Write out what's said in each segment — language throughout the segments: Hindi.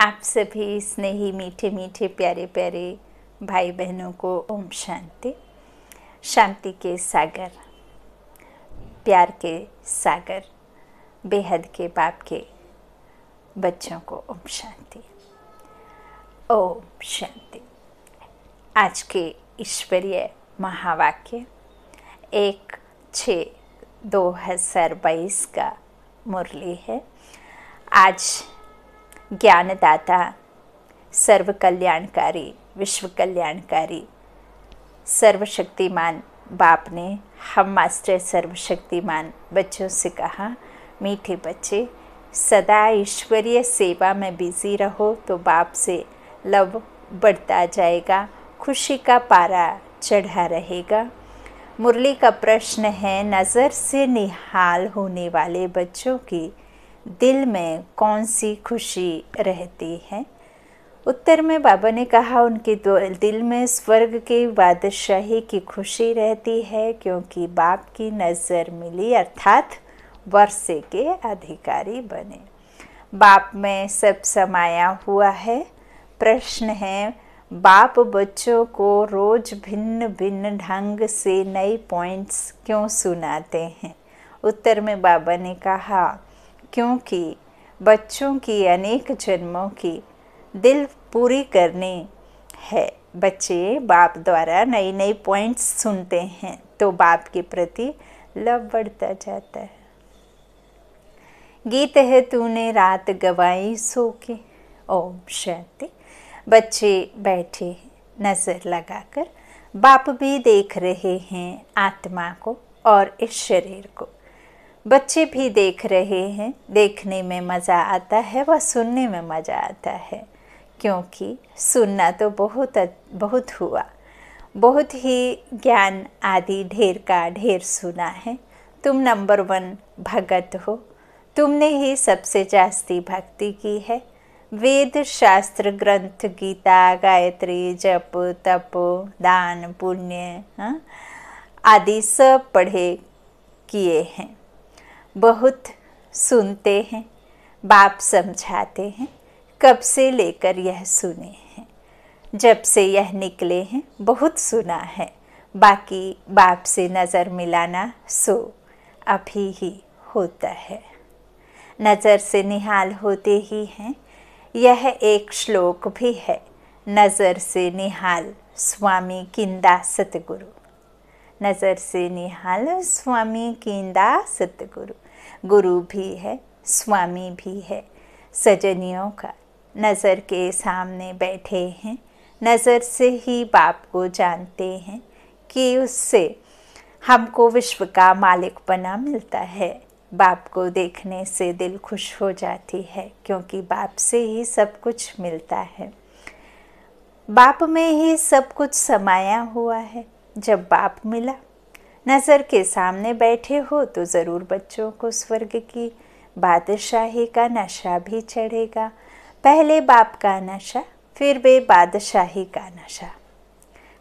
आप सभी स्नेही मीठे मीठे प्यारे प्यारे भाई बहनों को ओम शांति शांति के सागर प्यार के सागर बेहद के बाप के बच्चों को ओम शांति ओम शांति आज के ईश्वरीय महावाक्य एक छ दो हज़ार बाईस का मुरली है आज ज्ञानदाता सर्व कल्याणकारी विश्व कल्याणकारी सर्वशक्तिमान बाप ने हम मास्टर सर्वशक्तिमान बच्चों से कहा मीठे बच्चे सदा ईश्वरीय सेवा में बिजी रहो तो बाप से लव बढ़ता जाएगा खुशी का पारा चढ़ा रहेगा मुरली का प्रश्न है नज़र से निहाल होने वाले बच्चों की दिल में कौन सी खुशी रहती है उत्तर में बाबा ने कहा उनके दिल में स्वर्ग के बादशाही की खुशी रहती है क्योंकि बाप की नज़र मिली अर्थात वर्षे के अधिकारी बने बाप में सब समाया हुआ है प्रश्न है बाप बच्चों को रोज भिन्न भिन्न ढंग से नए पॉइंट्स क्यों सुनाते हैं उत्तर में बाबा ने कहा क्योंकि बच्चों की अनेक जन्मों की दिल पूरी करने है बच्चे बाप द्वारा नई नई पॉइंट्स सुनते हैं तो बाप के प्रति लव बढ़ता जाता है गीत है तूने रात गवाई सो के ओम शांति बच्चे बैठे नज़र लगाकर बाप भी देख रहे हैं आत्मा को और इस शरीर को बच्चे भी देख रहे हैं देखने में मज़ा आता है व सुनने में मज़ा आता है क्योंकि सुनना तो बहुत बहुत हुआ बहुत ही ज्ञान आदि ढेर का ढेर सुना है तुम नंबर वन भगत हो तुमने ही सबसे जास्ती भक्ति की है वेद शास्त्र ग्रंथ गीता गायत्री जप तप दान पुण्य हाँ, आदि सब पढ़े किए हैं बहुत सुनते हैं बाप समझाते हैं कब से लेकर यह सुने हैं जब से यह निकले हैं बहुत सुना है बाकी बाप से नज़र मिलाना सो अभी ही होता है नज़र से निहाल होते ही हैं यह एक श्लोक भी है नज़र से निहाल स्वामी किंदा सतगुरु नज़र से निहाल स्वामी किंदा सतगुरु गुरु भी है स्वामी भी है सजनियों का नज़र के सामने बैठे हैं नज़र से ही बाप को जानते हैं कि उससे हमको विश्व का मालिक बना मिलता है बाप को देखने से दिल खुश हो जाती है क्योंकि बाप से ही सब कुछ मिलता है बाप में ही सब कुछ समाया हुआ है जब बाप मिला नज़र के सामने बैठे हो तो ज़रूर बच्चों को स्वर्ग की बादशाही का नशा भी चढ़ेगा पहले बाप का नशा फिर वे बादशाही का नशा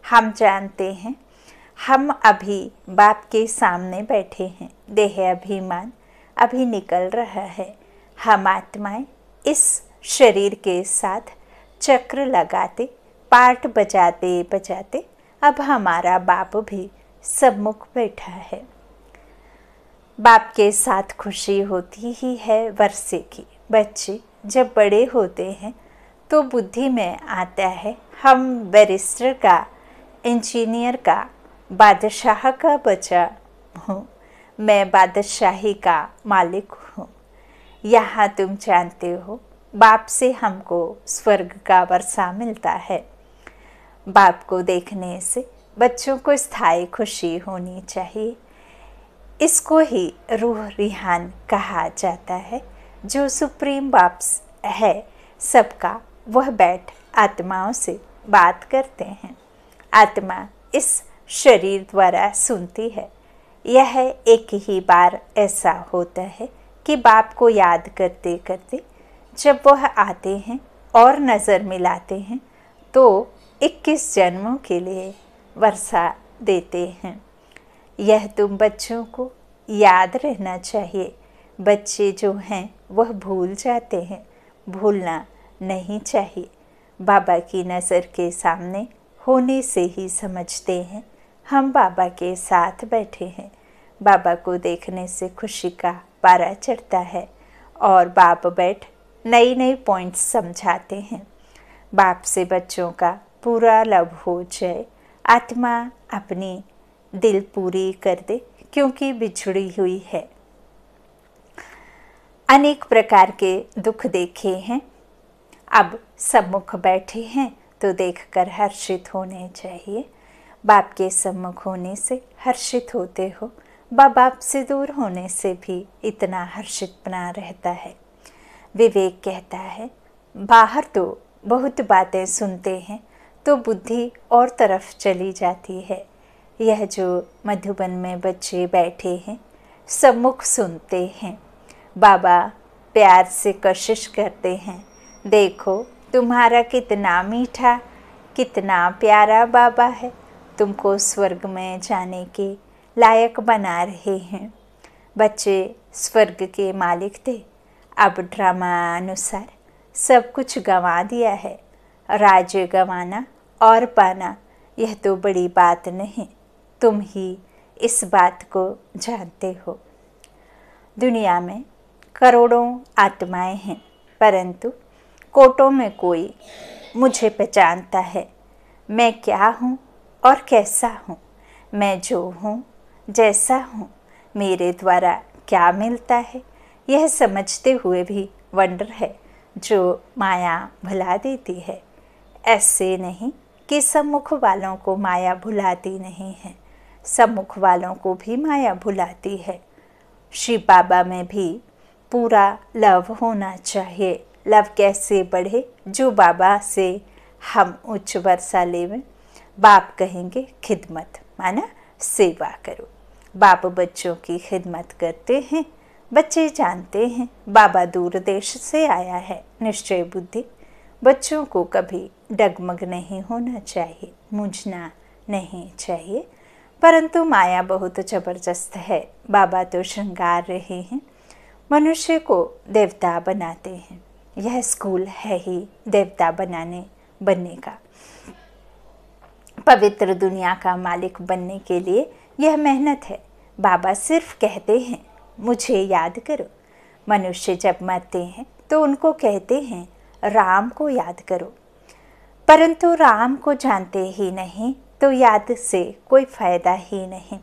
हम जानते हैं हम अभी बाप के सामने बैठे हैं देह अभिमान अभी निकल रहा है हम आत्माएं इस शरीर के साथ चक्र लगाते पाठ बजाते बजाते अब हमारा बाप भी सम्मुख बैठा है बाप के साथ खुशी होती ही है वर्षे की बच्चे जब बड़े होते हैं तो बुद्धि में आता है हम बैरिस्टर का इंजीनियर का बादशाह का बच्चा हूँ मैं बादशाही का मालिक हूँ यहाँ तुम जानते हो बाप से हमको स्वर्ग का वर्षा मिलता है बाप को देखने से बच्चों को स्थायी खुशी होनी चाहिए इसको ही रूह रिहान कहा जाता है जो सुप्रीम बाप्स है सबका वह बैठ आत्माओं से बात करते हैं आत्मा इस शरीर द्वारा सुनती है यह एक ही बार ऐसा होता है कि बाप को याद करते करते जब वह आते हैं और नज़र मिलाते हैं तो 21 जन्मों के लिए वर्षा देते हैं यह तुम बच्चों को याद रहना चाहिए बच्चे जो हैं वह भूल जाते हैं भूलना नहीं चाहिए बाबा की नज़र के सामने होने से ही समझते हैं हम बाबा के साथ बैठे हैं बाबा को देखने से खुशी का पारा चढ़ता है और बाप बैठ नई नई पॉइंट्स समझाते हैं बाप से बच्चों का पूरा लव हो जाए आत्मा अपनी दिल पूरी कर दे क्योंकि बिछड़ी हुई है अनेक प्रकार के दुख देखे हैं अब सम्मुख बैठे हैं तो देखकर हर्षित होने चाहिए बाप के सम्मुख होने से हर्षित होते हो बा बाप से दूर होने से भी इतना हर्षित बना रहता है विवेक कहता है बाहर तो बहुत बातें सुनते हैं तो बुद्धि और तरफ चली जाती है यह जो मधुबन में बच्चे बैठे हैं सम्मुख सुनते हैं बाबा प्यार से कोशिश करते हैं देखो तुम्हारा कितना मीठा कितना प्यारा बाबा है तुमको स्वर्ग में जाने के लायक बना रहे हैं बच्चे स्वर्ग के मालिक थे अब ड्रामा अनुसार सब कुछ गंवा दिया है राज्य गंवाना और पाना यह तो बड़ी बात नहीं तुम ही इस बात को जानते हो दुनिया में करोड़ों आत्माएं हैं परंतु कोटों में कोई मुझे पहचानता है मैं क्या हूँ और कैसा हूँ मैं जो हूँ जैसा हूँ मेरे द्वारा क्या मिलता है यह समझते हुए भी वंडर है जो माया भुला देती है ऐसे नहीं कि सम्मुख वालों को माया भुलाती नहीं है सम्मुख वालों को भी माया भुलाती है श्री बाबा में भी पूरा लव होना चाहिए लव कैसे बढ़े जो बाबा से हम उच्च वर्षा लेवें बाप कहेंगे खिदमत माना सेवा करो बाप बच्चों की खिदमत करते हैं बच्चे जानते हैं बाबा दूर देश से आया है निश्चय बुद्धि बच्चों को कभी डगमग नहीं होना चाहिए मुझना नहीं चाहिए परंतु माया बहुत जबरदस्त है बाबा तो श्रृंगार रहे हैं मनुष्य को देवता बनाते हैं यह स्कूल है ही देवता बनाने बनने का पवित्र दुनिया का मालिक बनने के लिए यह मेहनत है बाबा सिर्फ कहते हैं मुझे याद करो मनुष्य जब मरते हैं तो उनको कहते हैं राम को याद करो परंतु राम को जानते ही नहीं तो याद से कोई फायदा ही नहीं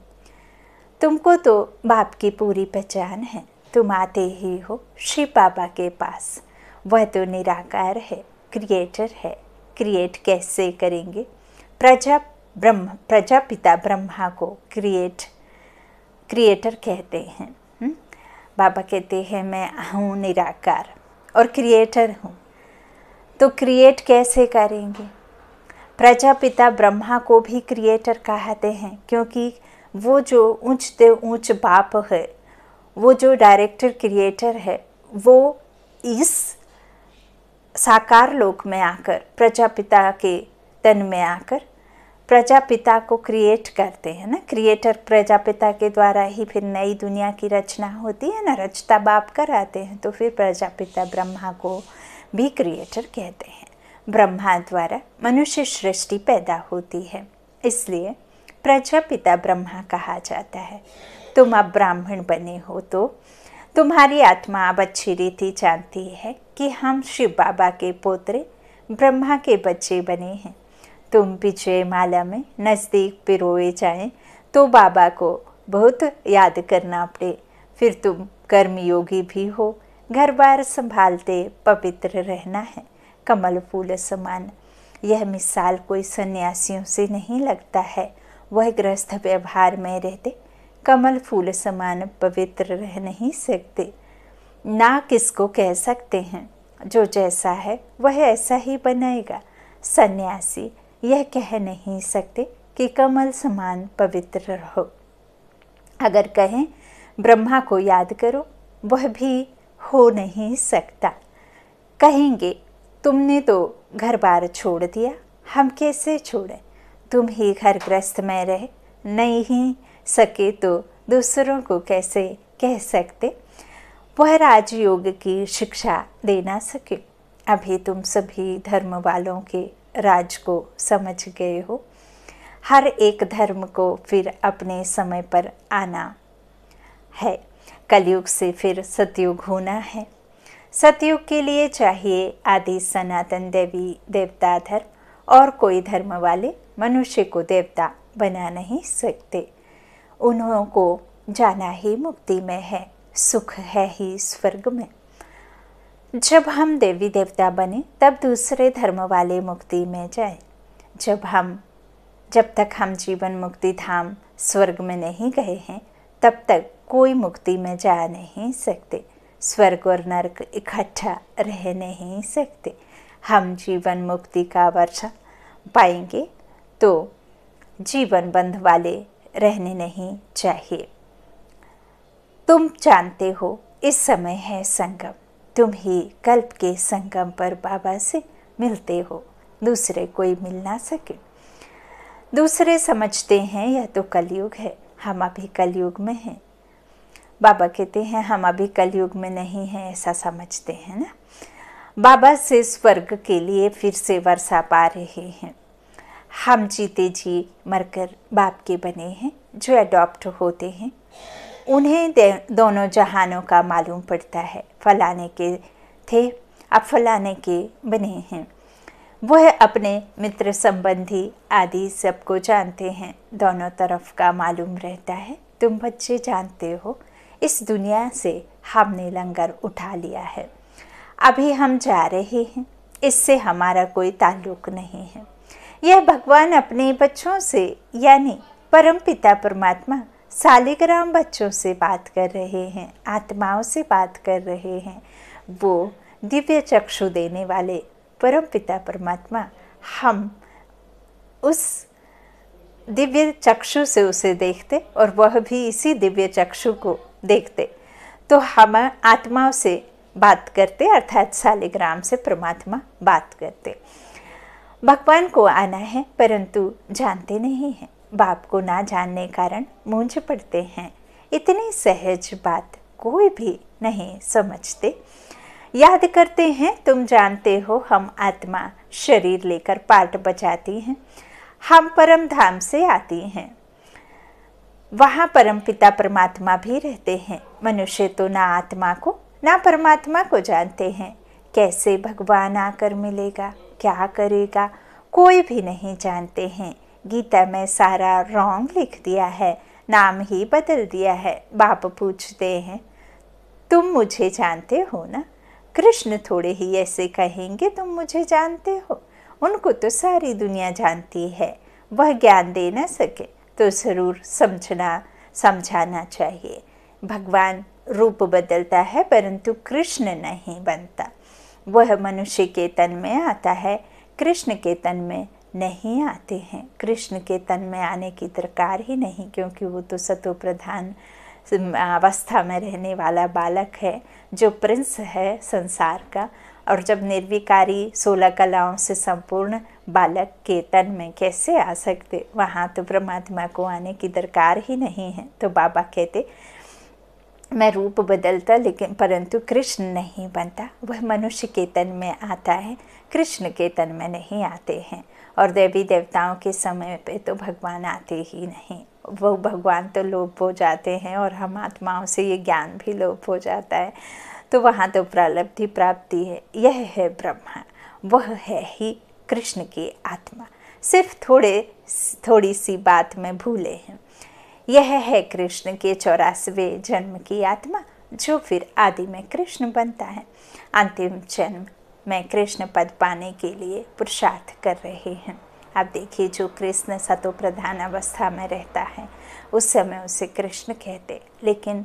तुमको तो बाप की पूरी पहचान है तुम आते ही हो श्री बाबा के पास वह तो निराकार है क्रिएटर है क्रिएट कैसे करेंगे प्रजा ब्रह्म प्रजापिता ब्रह्मा को क्रिएट क्रिएटर कहते हैं हुँ? हम्म? बाबा कहते हैं मैं हूँ निराकार और क्रिएटर हूँ तो क्रिएट कैसे करेंगे प्रजापिता ब्रह्मा को भी क्रिएटर कहते हैं क्योंकि वो जो ऊंच देव ऊंच बाप है वो जो डायरेक्टर क्रिएटर है वो इस साकार लोक में आकर प्रजापिता के तन में आकर प्रजापिता को क्रिएट करते हैं ना क्रिएटर प्रजापिता के द्वारा ही फिर नई दुनिया की रचना होती है ना रचता बाप कर आते हैं तो फिर प्रजापिता ब्रह्मा को भी क्रिएटर कहते हैं ब्रह्मा द्वारा मनुष्य सृष्टि पैदा होती है इसलिए प्रजापिता ब्रह्मा कहा जाता है तुम अब ब्राह्मण बने हो तो तुम्हारी आत्मा अब अच्छी रीति जानती है कि हम शिव बाबा के पोत्रे ब्रह्मा के बच्चे बने हैं तुम विजय माला में नज़दीक पिरोए जाएं तो बाबा को बहुत याद करना पड़े फिर तुम कर्मयोगी भी हो घर बार संभालते पवित्र रहना है कमल फूल समान यह मिसाल कोई सन्यासियों से नहीं लगता है वह ग्रस्त व्यवहार में रहते कमल फूल समान पवित्र रह नहीं सकते ना किसको कह सकते हैं जो जैसा है वह ऐसा ही बनाएगा सन्यासी यह कह नहीं सकते कि कमल समान पवित्र रहो अगर कहें ब्रह्मा को याद करो वह भी हो नहीं सकता कहेंगे तुमने तो घर बार छोड़ दिया हम कैसे छोड़ें तुम ही घर ग्रस्त में रहे नहीं ही सके तो दूसरों को कैसे कह सकते वह राजयोग की शिक्षा दे ना सके अभी तुम सभी धर्म वालों के राज को समझ गए हो हर एक धर्म को फिर अपने समय पर आना है कलयुग से फिर सतयुग होना है सतयुग के लिए चाहिए आदि सनातन देवी देवता धर्म और कोई धर्म वाले मनुष्य को देवता बना नहीं सकते उन्हों को जाना ही मुक्ति में है सुख है ही स्वर्ग में जब हम देवी देवता बने तब दूसरे धर्म वाले मुक्ति में जाए जब हम जब तक हम जीवन मुक्ति धाम स्वर्ग में नहीं गए हैं तब तक कोई मुक्ति में जा नहीं सकते स्वर्ग और नरक इकट्ठा रह नहीं सकते हम जीवन मुक्ति का वर्षा पाएंगे तो जीवन बंध वाले रहने नहीं चाहिए तुम जानते हो इस समय है संगम तुम ही कल्प के संगम पर बाबा से मिलते हो दूसरे कोई मिल ना सके दूसरे समझते हैं यह तो कलयुग है हम अभी कलयुग में हैं बाबा कहते हैं हम अभी कलयुग में नहीं हैं ऐसा समझते हैं ना बाबा से स्वर्ग के लिए फिर से वर्षा पा रहे हैं हम जीते जी मरकर बाप के बने हैं जो अडॉप्ट होते हैं उन्हें दोनों जहानों का मालूम पड़ता है फलाने के थे अब फलाने के बने हैं वह अपने मित्र संबंधी आदि सबको जानते हैं दोनों तरफ का मालूम रहता है तुम बच्चे जानते हो इस दुनिया से हमने लंगर उठा लिया है अभी हम जा रहे हैं इससे हमारा कोई ताल्लुक नहीं है यह भगवान अपने बच्चों से यानी परम पिता परमात्मा सालिग्राम बच्चों से बात कर रहे हैं आत्माओं से बात कर रहे हैं वो दिव्य चक्षु देने वाले परम पिता परमात्मा हम उस दिव्य चक्षु से उसे देखते और वह भी इसी दिव्य चक्षु को देखते तो हम आत्माओं से बात करते अर्थात शालिग्राम से परमात्मा बात करते भगवान को आना है परंतु जानते नहीं हैं बाप को ना जानने कारण मूंझ पड़ते हैं इतनी सहज बात कोई भी नहीं समझते याद करते हैं तुम जानते हो हम आत्मा शरीर लेकर पार्ट बजाती हैं हम परम धाम से आती हैं वहाँ परमपिता परमात्मा भी रहते हैं मनुष्य तो ना आत्मा को ना परमात्मा को जानते हैं कैसे भगवान आकर मिलेगा क्या करेगा कोई भी नहीं जानते हैं गीता में सारा रॉन्ग लिख दिया है नाम ही बदल दिया है बाप पूछते हैं तुम मुझे जानते हो ना कृष्ण थोड़े ही ऐसे कहेंगे तुम मुझे जानते हो उनको तो सारी दुनिया जानती है वह ज्ञान दे ना सके तो ज़रूर समझना समझाना चाहिए भगवान रूप बदलता है परंतु कृष्ण नहीं बनता वह मनुष्य के तन में आता है कृष्ण के तन में नहीं आते हैं कृष्ण के तन में आने की दरकार ही नहीं क्योंकि वो तो सतो प्रधान अवस्था में रहने वाला बालक है जो प्रिंस है संसार का और जब निर्विकारी सोलह कलाओं से संपूर्ण बालक के तन में कैसे आ सकते वहाँ तो परमात्मा को आने की दरकार ही नहीं है तो बाबा कहते मैं रूप बदलता लेकिन परंतु कृष्ण नहीं बनता वह मनुष्य के तन में आता है कृष्ण के तन में नहीं आते हैं और देवी देवताओं के समय पे तो भगवान आते ही नहीं वो भगवान तो लोप हो जाते हैं और हम आत्माओं से ये ज्ञान भी लोप हो जाता है तो वहाँ तो प्रलब्धि प्राप्ति है यह है ब्रह्मा वह है ही कृष्ण की आत्मा सिर्फ थोड़े थोड़ी सी बात में भूले हैं यह है कृष्ण के चौरासवें जन्म की आत्मा जो फिर आदि में कृष्ण बनता है अंतिम जन्म में कृष्ण पद पाने के लिए पुरुषार्थ कर रहे हैं आप देखिए जो कृष्ण सतो प्रधान अवस्था में रहता है उस समय उसे कृष्ण कहते लेकिन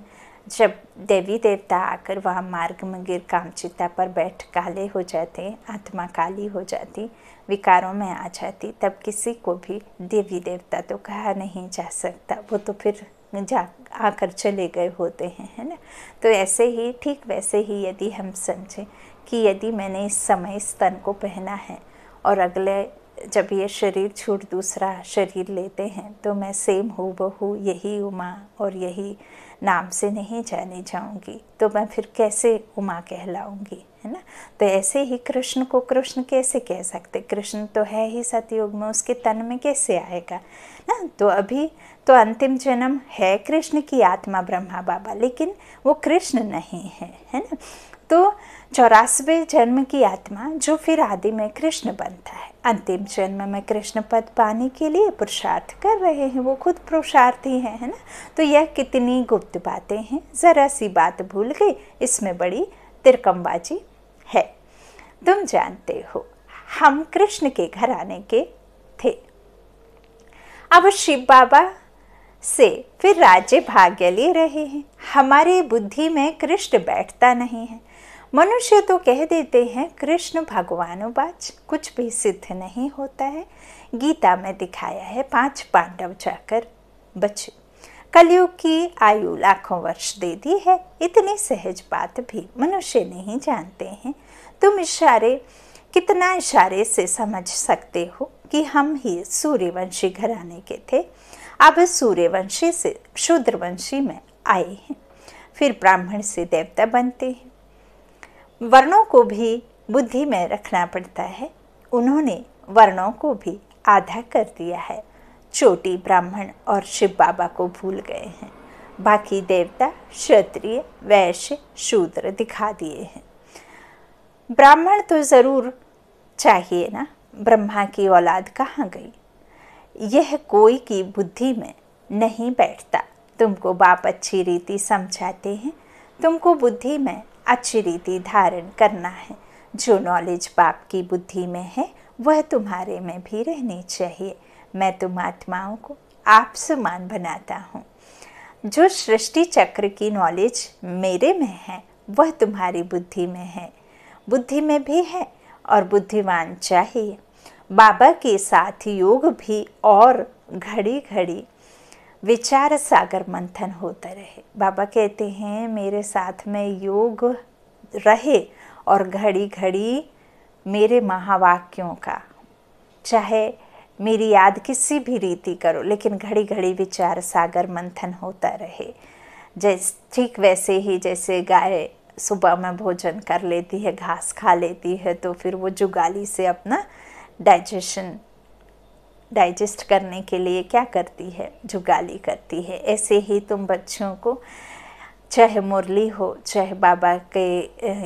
जब देवी देवता आकर वह मार्ग मंगिर कामचिता पर बैठ काले हो जाते आत्मा काली हो जाती विकारों में आ जाती तब किसी को भी देवी देवता तो कहा नहीं जा सकता वो तो फिर जा आकर चले गए होते हैं है ना तो ऐसे ही ठीक वैसे ही यदि हम समझें कि यदि मैंने इस समय इस तन को पहना है और अगले जब ये शरीर छूट दूसरा शरीर लेते हैं तो मैं सेम हूँ बहू यही उमा और यही नाम से नहीं जानी जाऊंगी तो मैं फिर कैसे उमा कहलाऊंगी है ना तो ऐसे ही कृष्ण को कृष्ण कैसे कह सकते कृष्ण तो है ही सतयुग में उसके तन में कैसे आएगा ना तो अभी तो अंतिम जन्म है कृष्ण की आत्मा ब्रह्मा बाबा लेकिन वो कृष्ण नहीं है है ना तो चौरासवें जन्म की आत्मा जो फिर आदि में कृष्ण बनता है अंतिम जन्म में कृष्ण पद पाने के लिए पुरुषार्थ कर रहे हैं वो खुद पुरुषार्थ ही हैं है ना तो यह कितनी गुप्त बातें हैं ज़रा सी बात भूल गई इसमें बड़ी तिरकमबाजी है तुम जानते हो हम कृष्ण के घर आने के थे अब शिव बाबा से फिर राज्य भाग्य ले रहे हैं हमारे बुद्धि में कृष्ण बैठता नहीं है मनुष्य तो कह देते हैं कृष्ण भगवानुवाच कुछ भी सिद्ध नहीं होता है गीता में दिखाया है पांच पांडव जाकर बचे कलयुग की आयु लाखों वर्ष दे दी है इतनी सहज बात भी मनुष्य नहीं जानते हैं तुम इशारे कितना इशारे से समझ सकते हो कि हम ही सूर्यवंशी घराने के थे अब सूर्यवंशी से शूद्रवंशी में आए हैं फिर ब्राह्मण से देवता बनते हैं वर्णों को भी बुद्धि में रखना पड़ता है उन्होंने वर्णों को भी आधा कर दिया है चोटी ब्राह्मण और शिव बाबा को भूल गए हैं बाकी देवता क्षत्रिय वैश्य शूद्र दिखा दिए हैं ब्राह्मण तो ज़रूर चाहिए ना ब्रह्मा की औलाद कहाँ गई यह कोई की बुद्धि में नहीं बैठता तुमको बाप अच्छी रीति समझाते हैं तुमको बुद्धि में अच्छी रीति धारण करना है जो नॉलेज बाप की बुद्धि में है वह तुम्हारे में भी रहनी चाहिए मैं तुम आत्माओं को आप समान बनाता हूँ जो सृष्टि चक्र की नॉलेज मेरे में है वह तुम्हारी बुद्धि में है बुद्धि में भी है और बुद्धिमान चाहिए बाबा के साथ योग भी और घड़ी घड़ी विचार सागर मंथन होता रहे बाबा कहते हैं मेरे साथ में योग रहे और घड़ी घड़ी मेरे महावाक्यों का चाहे मेरी याद किसी भी रीति करो लेकिन घड़ी घड़ी विचार सागर मंथन होता रहे जैस ठीक वैसे ही जैसे गाय सुबह में भोजन कर लेती है घास खा लेती है तो फिर वो जुगाली से अपना डाइजेशन डाइजेस्ट करने के लिए क्या करती है जुगाली करती है ऐसे ही तुम बच्चों को चाहे मुरली हो चाहे बाबा के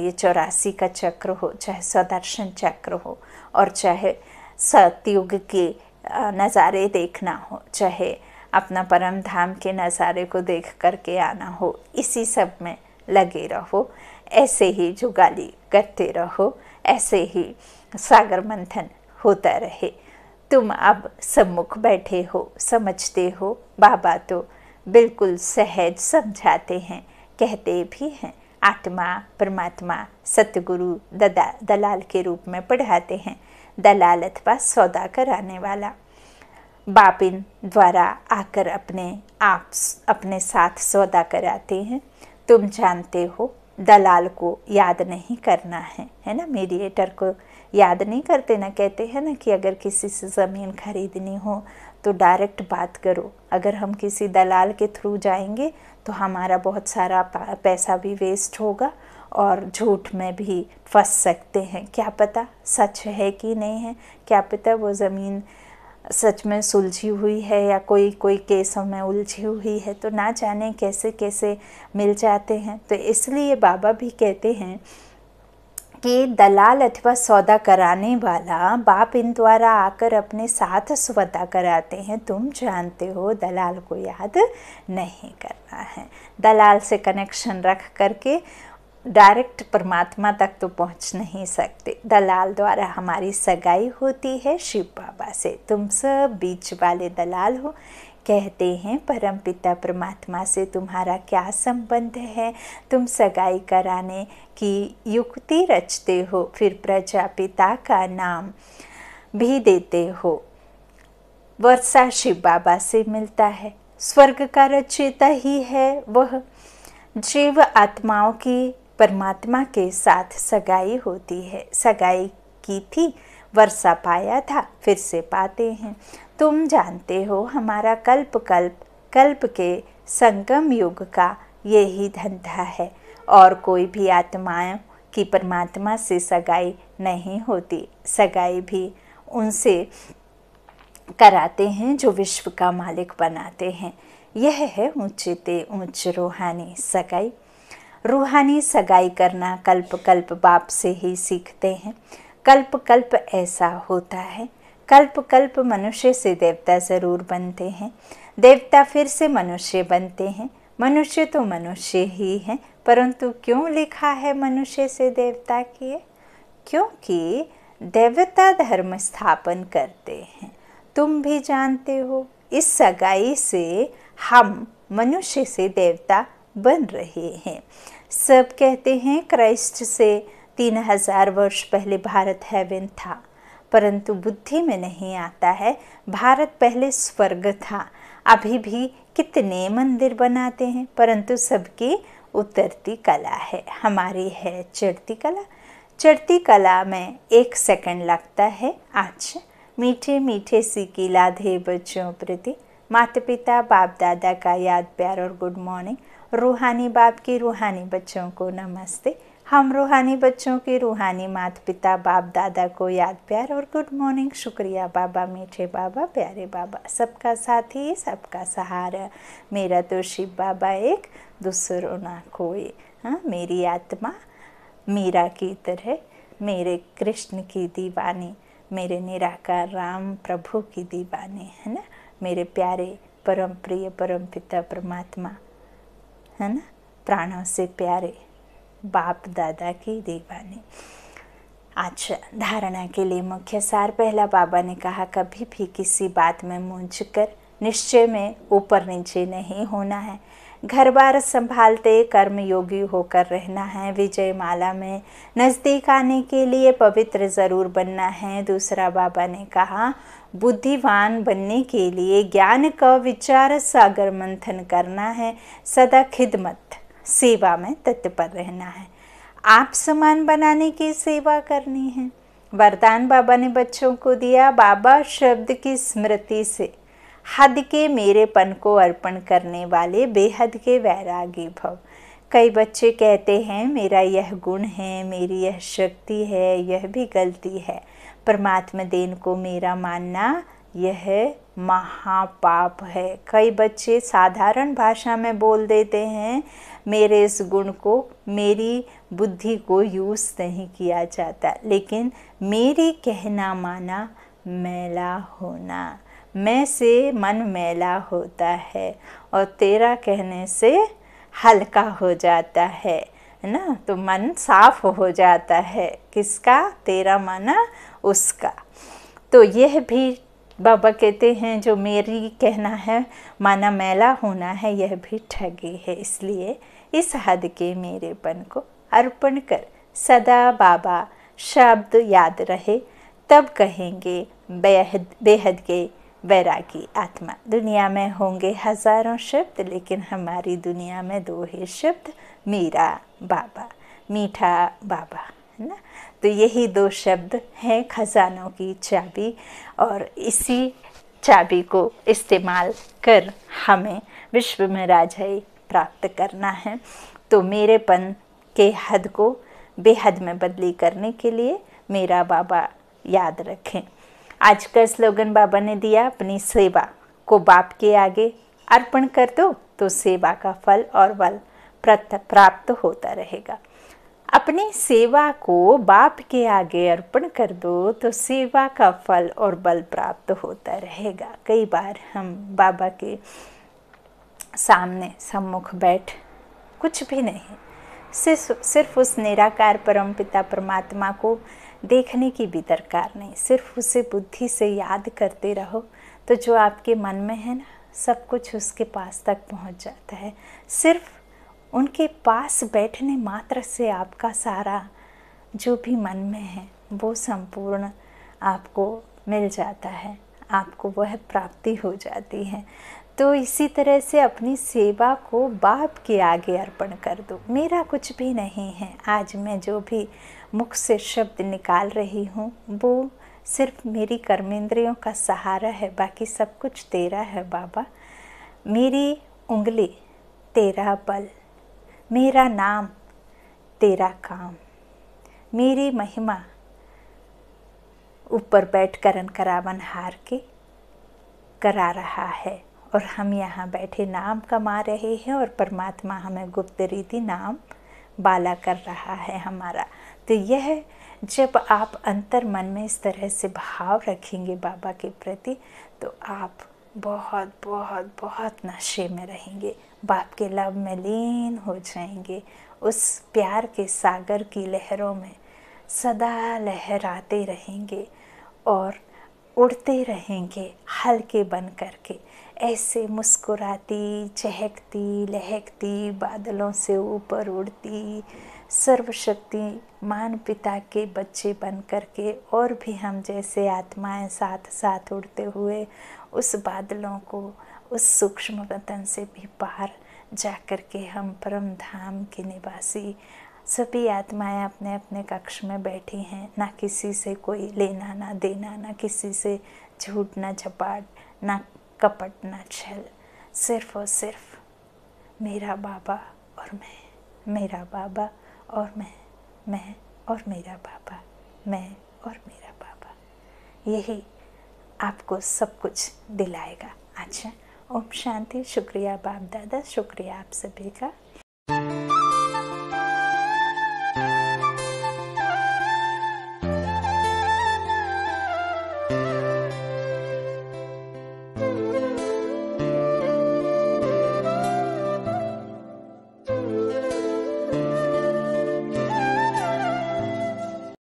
ये चौरासी का चक्र हो चाहे स्वदर्शन चक्र हो और चाहे सतयुग के नज़ारे देखना हो चाहे अपना परम धाम के नज़ारे को देख कर के आना हो इसी सब में लगे रहो ऐसे ही जुगाली करते रहो ऐसे ही सागर मंथन होता रहे तुम अब सम्मुख बैठे हो समझते हो बाबा तो बिल्कुल सहज समझाते हैं कहते भी हैं आत्मा परमात्मा सतगुरु ददा दलाल के रूप में पढ़ाते हैं दलाल अथवा सौदा कराने वाला बापिन द्वारा आकर अपने आप अपने साथ सौदा कराते हैं तुम जानते हो दलाल को याद नहीं करना है है ना मीडिएटर को याद नहीं करते ना कहते हैं ना कि अगर किसी से ज़मीन खरीदनी हो तो डायरेक्ट बात करो अगर हम किसी दलाल के थ्रू जाएंगे तो हमारा बहुत सारा पैसा भी वेस्ट होगा और झूठ में भी फंस सकते हैं क्या पता सच है कि नहीं है क्या पता वो ज़मीन सच में सुलझी हुई है या कोई कोई केस हमें उलझी हुई है तो ना जाने कैसे कैसे मिल जाते हैं तो इसलिए बाबा भी कहते हैं कि दलाल अथवा सौदा कराने वाला बाप इन द्वारा आकर अपने साथ सौदा कराते हैं तुम जानते हो दलाल को याद नहीं करना है दलाल से कनेक्शन रख करके डायरेक्ट परमात्मा तक तो पहुंच नहीं सकते दलाल द्वारा हमारी सगाई होती है शिव बाबा से तुम सब बीच वाले दलाल हो कहते हैं परमपिता परमात्मा से तुम्हारा क्या संबंध है तुम सगाई कराने की युक्ति रचते हो फिर प्रजापिता का नाम भी देते हो वर्षा शिव बाबा से मिलता है स्वर्ग का रचयिता ही है वह जीव आत्माओं की परमात्मा के साथ सगाई होती है सगाई की थी वर्षा पाया था फिर से पाते हैं तुम जानते हो हमारा कल्प कल्प कल्प के संगम युग का यही धंधा है और कोई भी आत्माओं की परमात्मा से सगाई नहीं होती सगाई भी उनसे कराते हैं जो विश्व का मालिक बनाते हैं यह है ऊंचे ते ऊंच रूहानी सगाई रूहानी सगाई करना कल्प कल्प बाप से ही सीखते हैं कल्प कल्प ऐसा होता है कल्प कल्प मनुष्य से देवता ज़रूर बनते हैं देवता फिर से मनुष्य बनते हैं मनुष्य तो मनुष्य ही है परंतु क्यों लिखा है मनुष्य से देवता किए क्योंकि देवता धर्म स्थापन करते हैं तुम भी जानते हो इस सगाई से हम मनुष्य से देवता बन रहे हैं सब कहते हैं क्राइस्ट से तीन हजार वर्ष पहले भारत हैवन था परंतु बुद्धि में नहीं आता है भारत पहले स्वर्ग था अभी भी कितने मंदिर बनाते हैं परंतु सबकी उतरती कला है हमारी है चढ़ती कला चढ़ती कला में एक सेकंड लगता है आज मीठे मीठे सीकी लाधे बच्चों प्रति माता पिता बाप दादा का याद प्यार और गुड मॉर्निंग रूहानी बाप की रूहानी बच्चों को नमस्ते हम रूहानी बच्चों के रूहानी माता पिता बाप दादा को याद प्यार और गुड मॉर्निंग शुक्रिया बाबा मीठे बाबा प्यारे बाबा सबका साथी सबका सहारा मेरा तो शिव बाबा एक दूसरों ना कोई हाँ मेरी आत्मा मीरा की तरह मेरे कृष्ण की दीवानी मेरे निराकार राम प्रभु की दीवानी है ना मेरे प्यारे परम प्रिय परम पिता परमात्मा प्राणों से प्यारे बाप दादा के દેખવાને આજ ધારણા કે લે મુખ્ય સાર પહેલા બાબાને કહા કભી ફી કિસ બાત મે મુંચકર નિશ્ચય મે ઉપર નીચે નહીં હોના હે ઘર બાર સંભાળતે કર્મયોગી હોકર રહેના હે વિજય માળા મે નજદીકાને કે લિયે પવિત્ર જરૂર બનના હે دوسرا બાબાને કહા बुद्धिवान बनने के लिए ज्ञान का विचार सागर मंथन करना है सदा खिदमत सेवा में तत्पर रहना है आप समान बनाने की सेवा करनी है वरदान बाबा ने बच्चों को दिया बाबा शब्द की स्मृति से हद के मेरेपन को अर्पण करने वाले बेहद के वैरागी भव कई बच्चे कहते हैं मेरा यह गुण है मेरी यह शक्ति है यह भी गलती है परमात्मा देन को मेरा मानना यह महापाप है कई बच्चे साधारण भाषा में बोल देते हैं मेरे इस गुण को मेरी बुद्धि को यूज़ नहीं किया जाता लेकिन मेरी कहना माना मैला होना मैं से मन मैला होता है और तेरा कहने से हल्का हो जाता है है ना तो मन साफ हो जाता है किसका तेरा माना उसका तो यह भी बाबा कहते हैं जो मेरी कहना है माना मैला होना है यह भी ठगी है इसलिए इस हद के मेरेपन को अर्पण कर सदा बाबा शब्द याद रहे तब कहेंगे बेहद बेहद के बैरागी आत्मा दुनिया में होंगे हजारों शब्द लेकिन हमारी दुनिया में दो ही शब्द मीरा बाबा मीठा बाबा है ना तो यही दो शब्द हैं खजानों की चाबी और इसी चाबी को इस्तेमाल कर हमें विश्व में राजाई प्राप्त करना है तो मेरेपन के हद को बेहद में बदली करने के लिए मेरा बाबा याद रखें आज का स्लोगन बाबा ने दिया अपनी सेवा को बाप के आगे अर्पण कर दो तो सेवा का फल और बल प्राप्त होता रहेगा अपनी सेवा को बाप के आगे अर्पण कर दो तो सेवा का फल और बल प्राप्त होता रहेगा कई बार हम बाबा के सामने सम्मुख बैठ कुछ भी नहीं सिर्फ सिर्फ उस निराकार परम पिता परमात्मा को देखने की भी दरकार नहीं सिर्फ उसे बुद्धि से याद करते रहो तो जो आपके मन में है ना सब कुछ उसके पास तक पहुंच जाता है सिर्फ उनके पास बैठने मात्र से आपका सारा जो भी मन में है वो संपूर्ण आपको मिल जाता है आपको वह प्राप्ति हो जाती है तो इसी तरह से अपनी सेवा को बाप के आगे अर्पण कर दो मेरा कुछ भी नहीं है आज मैं जो भी मुख से शब्द निकाल रही हूँ वो सिर्फ मेरी कर्मेंद्रियों का सहारा है बाकी सब कुछ तेरा है बाबा मेरी उंगली तेरा बल मेरा नाम तेरा काम मेरी महिमा ऊपर बैठ करण करावन हार के करा रहा है और हम यहाँ बैठे नाम कमा रहे हैं और परमात्मा हमें गुप्त रीति नाम बाला कर रहा है हमारा तो यह जब आप अंतर मन में इस तरह से भाव रखेंगे बाबा के प्रति तो आप बहुत बहुत बहुत नशे में रहेंगे बाप के लव में लीन हो जाएंगे उस प्यार के सागर की लहरों में सदा लहराते रहेंगे और उड़ते रहेंगे हल्के बन कर के ऐसे मुस्कुराती चहकती लहकती बादलों से ऊपर उड़ती सर्वशक्ति मान पिता के बच्चे बन करके और भी हम जैसे आत्माएं साथ साथ उड़ते हुए उस बादलों को उस सूक्ष्म वतन से भी पार जा कर के हम परम धाम के निवासी सभी आत्माएं अपने अपने कक्ष में बैठी हैं ना किसी से कोई लेना ना देना ना किसी से झूठ ना झपाट ना कपट ना छल सिर्फ और सिर्फ मेरा बाबा और मैं मेरा बाबा और मैं मैं और मेरा बाबा मैं और मेरा बाबा यही आपको सब कुछ दिलाएगा अच्छा ओम शांति शुक्रिया बाप दादा शुक्रिया आप सभी का